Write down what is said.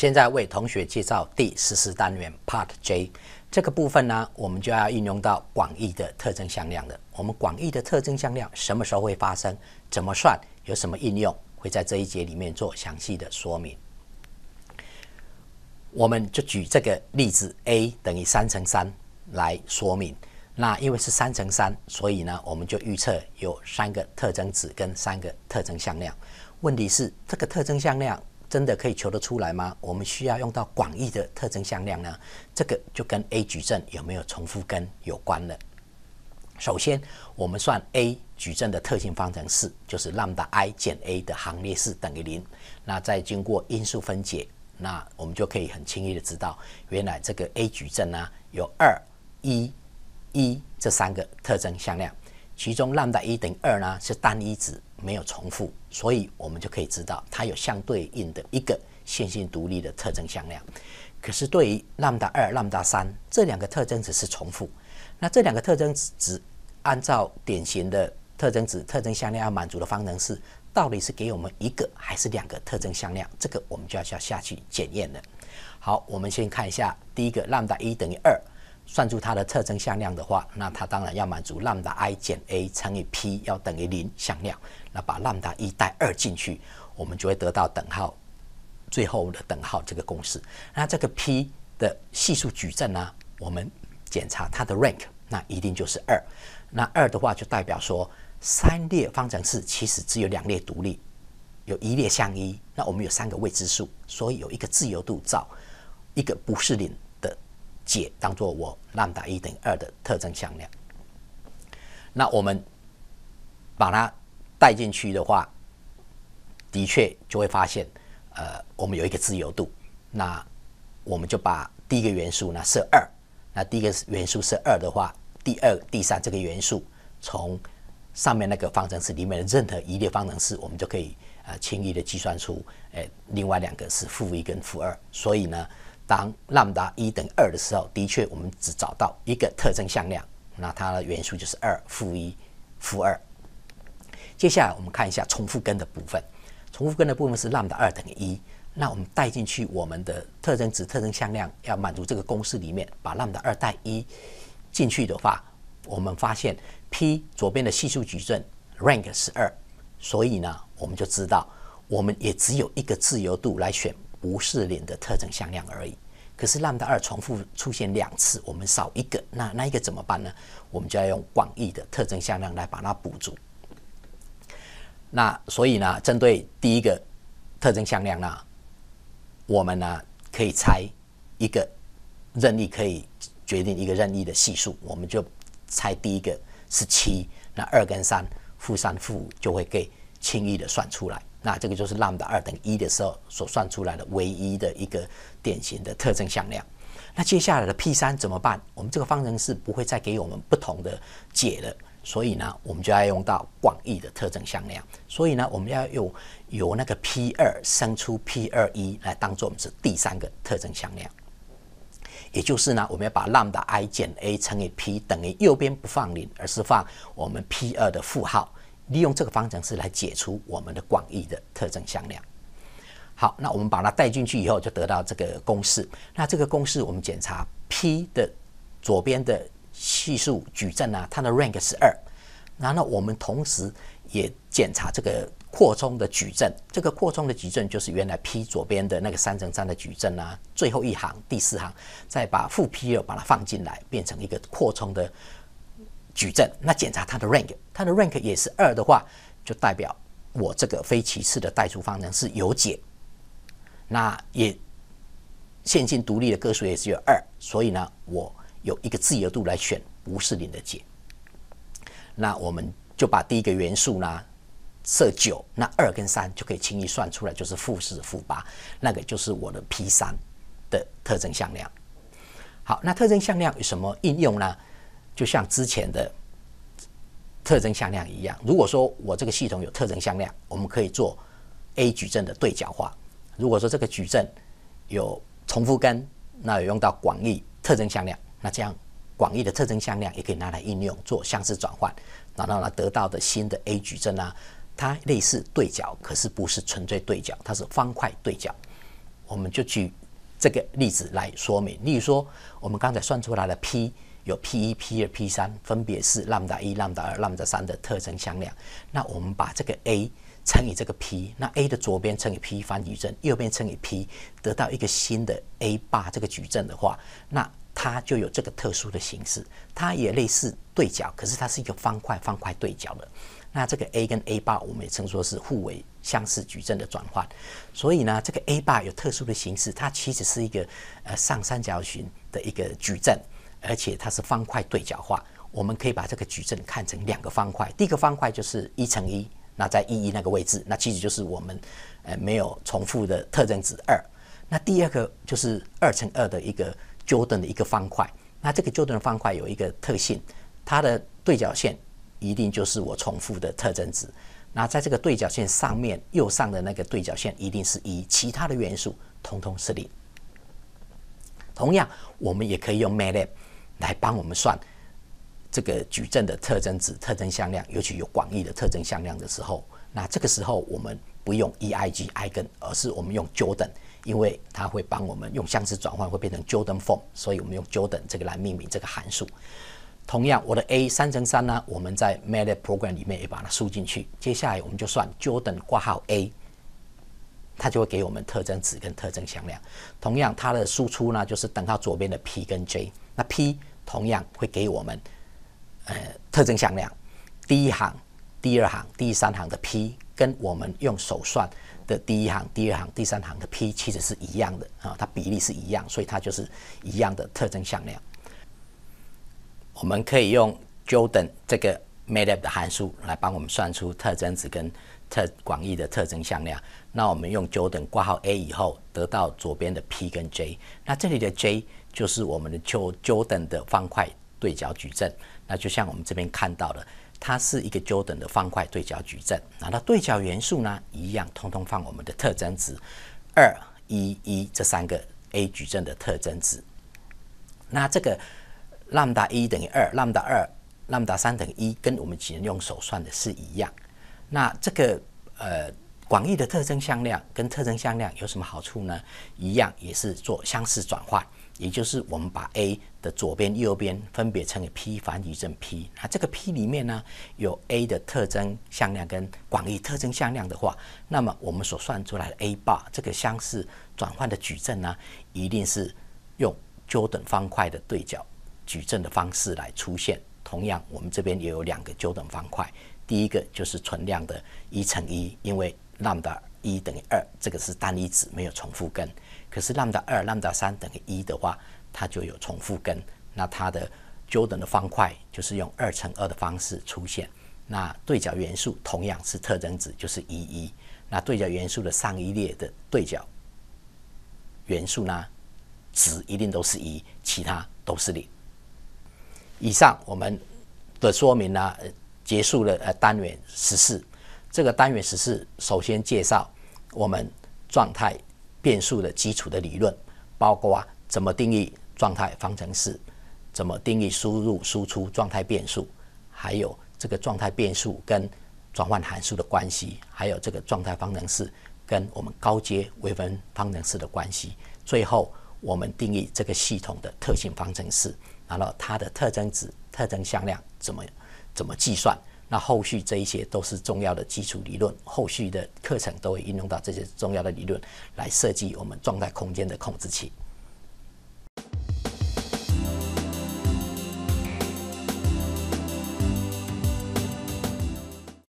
现在为同学介绍第十四单元 Part J 这个部分呢，我们就要应用到广义的特征向量了。我们广义的特征向量什么时候会发生？怎么算？有什么应用？会在这一节里面做详细的说明。我们就举这个例子，A 等于三乘三来说明。那因为是三乘三，所以呢，我们就预测有三个特征值跟三个特征向量。问题是这个特征向量。真的可以求得出来吗？我们需要用到广义的特征向量呢？这个就跟 A 矩阵有没有重复根有关了。首先，我们算 A 矩阵的特性方程式，就是 lambda i 减 A 的行列式等于零。那再经过因数分解，那我们就可以很轻易的知道，原来这个 A 矩阵呢有二、一、一这三个特征向量，其中 lambda 一等于二呢是单一值。没有重复，所以我们就可以知道它有相对应的一个线性独立的特征向量。可是对于 lambda 二、lambda 三这两个特征值是重复，那这两个特征值按照典型的特征值特征向量要满足的方程式，到底是给我们一个还是两个特征向量？这个我们就要要下去检验了。好，我们先看一下第一个 lambda 一等于二。算出它的特征向量的话，那它当然要满足 lambda i 减 a 乘以 p 要等于零向量。那把 lambda 一带二进去，我们就会得到等号最后的等号这个公式。那这个 p 的系数矩阵呢，我们检查它的 rank，那一定就是二。那二的话就代表说三列方程式其实只有两列独立，有一列相依。那我们有三个未知数，所以有一个自由度，造一个不是零。解当做我让姆一等于二的特征向量，那我们把它带进去的话，的确就会发现，呃，我们有一个自由度。那我们就把第一个元素呢设二，那第一个元素是二的话，第二、第三这个元素从上面那个方程式里面的任何一列方程式，我们就可以啊轻易的计算出，哎，另外两个是负一跟负二。所以呢。当 lambda 一等于二的时候，的确我们只找到一个特征向量，那它的元素就是二、负一、负二。接下来我们看一下重复根的部分，重复根的部分是 lambda 二等于一。那我们带进去我们的特征值、特征向量，要满足这个公式里面，把 lambda 二带一进去的话，我们发现 P 左边的系数矩阵 rank 是二，所以呢，我们就知道我们也只有一个自由度来选。不是脸的特征向量而已，可是 lambda 二重复出现两次，我们少一个，那那一个怎么办呢？我们就要用广义的特征向量来把它补足。那所以呢，针对第一个特征向量呢，我们呢可以猜一个任意可以决定一个任意的系数，我们就猜第一个是七，那二跟三负三负五就会给轻易的算出来。那这个就是 lambda 二等一的时候所算出来的唯一的一个典型的特征向量。那接下来的 p 三怎么办？我们这个方程式不会再给我们不同的解了，所以呢，我们就要用到广义的特征向量。所以呢，我们要用由那个 p 二生出 p 二一来当做我们是第三个特征向量。也就是呢，我们要把 lambda i 减 a 乘以 p 等于右边不放零，而是放我们 p 二的负号。利用这个方程式来解除我们的广义的特征向量。好，那我们把它带进去以后，就得到这个公式。那这个公式，我们检查 P 的左边的系数矩阵啊，它的 rank 是二。然后我们同时也检查这个扩充的矩阵，这个扩充的矩阵就是原来 P 左边的那个三乘三的矩阵啊，最后一行第四行，再把负 P 又把它放进来，变成一个扩充的。矩阵，那检查它的 rank，它的 rank 也是二的话，就代表我这个非歧次的代数方程是有解。那也线性独立的个数也只有二，所以呢，我有一个自由度来选无是零的解。那我们就把第一个元素呢设九，那二跟三就可以轻易算出来，就是负四负八，那个就是我的 P 三的特征向量。好，那特征向量有什么应用呢？就像之前的特征向量一样，如果说我这个系统有特征向量，我们可以做 A 矩阵的对角化。如果说这个矩阵有重复根，那有用到广义特征向量，那这样广义的特征向量也可以拿来应用做相似转换，然后呢，得到的新的 A 矩阵呢，它类似对角，可是不是纯粹对角，它是方块对角，我们就去。这个例子来说明，例如说，我们刚才算出来的 P 有 P 一、P 二、P 三，分别是 lambda 一、lambda 二、lambda 三的特征向量。那我们把这个 A 乘以这个 P，那 A 的左边乘以 P 方矩阵，右边乘以 P，得到一个新的 A 八这个矩阵的话，那它就有这个特殊的形式，它也类似对角，可是它是一个方块方块对角的。那这个 A 跟 A 八我们也称说是互为相似矩阵的转换，所以呢，这个 A 八有特殊的形式，它其实是一个呃上三角形的一个矩阵，而且它是方块对角化。我们可以把这个矩阵看成两个方块，第一个方块就是一乘一，那在一一那个位置，那其实就是我们呃没有重复的特征值二。那第二个就是二乘二的一个 Jordan 的一个方块。那这个 Jordan 方块有一个特性，它的对角线。一定就是我重复的特征值。那在这个对角线上面右上的那个对角线一定是一，其他的元素通通是零。同样，我们也可以用 MATLAB 来帮我们算这个矩阵的特征值、特征向量，尤其有广义的特征向量的时候。那这个时候我们不用 eig eigen，而是我们用 Jordan，因为它会帮我们用相似转换会变成 Jordan form，所以我们用 Jordan 这个来命名这个函数。同样，我的 A 三乘三呢，我们在 MATLAB program 里面也把它输进去。接下来我们就算 Jordan 挂号 A，它就会给我们特征值跟特征向量。同样，它的输出呢就是等号左边的 P 跟 J。那 P 同样会给我们呃特征向量，第一行、第二行、第三行的 P 跟我们用手算的第一行、第二行、第三行的 P 其实是一样的啊，它比例是一样，所以它就是一样的特征向量。我们可以用 Jordan 这个 made up 的函数来帮我们算出特征值跟特广义的特征向量。那我们用 Jordan 挂号 A 以后，得到左边的 P 跟 J。那这里的 J 就是我们的 Jordan 的方块对角矩阵。那就像我们这边看到的，它是一个 Jordan 的方块对角矩阵。那它对角元素呢，一样，通通放我们的特征值二、一、一这三个 A 矩阵的特征值。那这个。lambda 一等于二，lambda 二，lambda 三等于一，跟我们只能用手算的是一样。那这个呃广义的特征向量跟特征向量有什么好处呢？一样也是做相似转换，也就是我们把 A 的左边、右边分别乘以 P 反矩阵 P，那这个 P 里面呢有 A 的特征向量跟广义特征向量的话，那么我们所算出来的 A bar 这个相似转换的矩阵呢，一定是用 Jordan 方块的对角。矩阵的方式来出现。同样，我们这边也有两个九等方块。第一个就是存量的一乘一，因为 lambda 一等于二，这个是单一子，没有重复根。可是 lambda 二、lambda 三等于一的话，它就有重复根。那它的九等的方块就是用二乘二的方式出现。那对角元素同样是特征值，就是一一。那对角元素的上一列的对角元素呢，值一定都是一，其他都是零。以上我们的说明呢，结束了。呃，单元十四，这个单元十四首先介绍我们状态变数的基础的理论，包括啊怎么定义状态方程式，怎么定义输入输出状态变数，还有这个状态变数跟转换函数的关系，还有这个状态方程式跟我们高阶微分方程式的关系。最后，我们定义这个系统的特性方程式。然后它的特征值、特征向量怎么怎么计算？那后续这一些都是重要的基础理论，后续的课程都会应用到这些重要的理论来设计我们状态空间的控制器。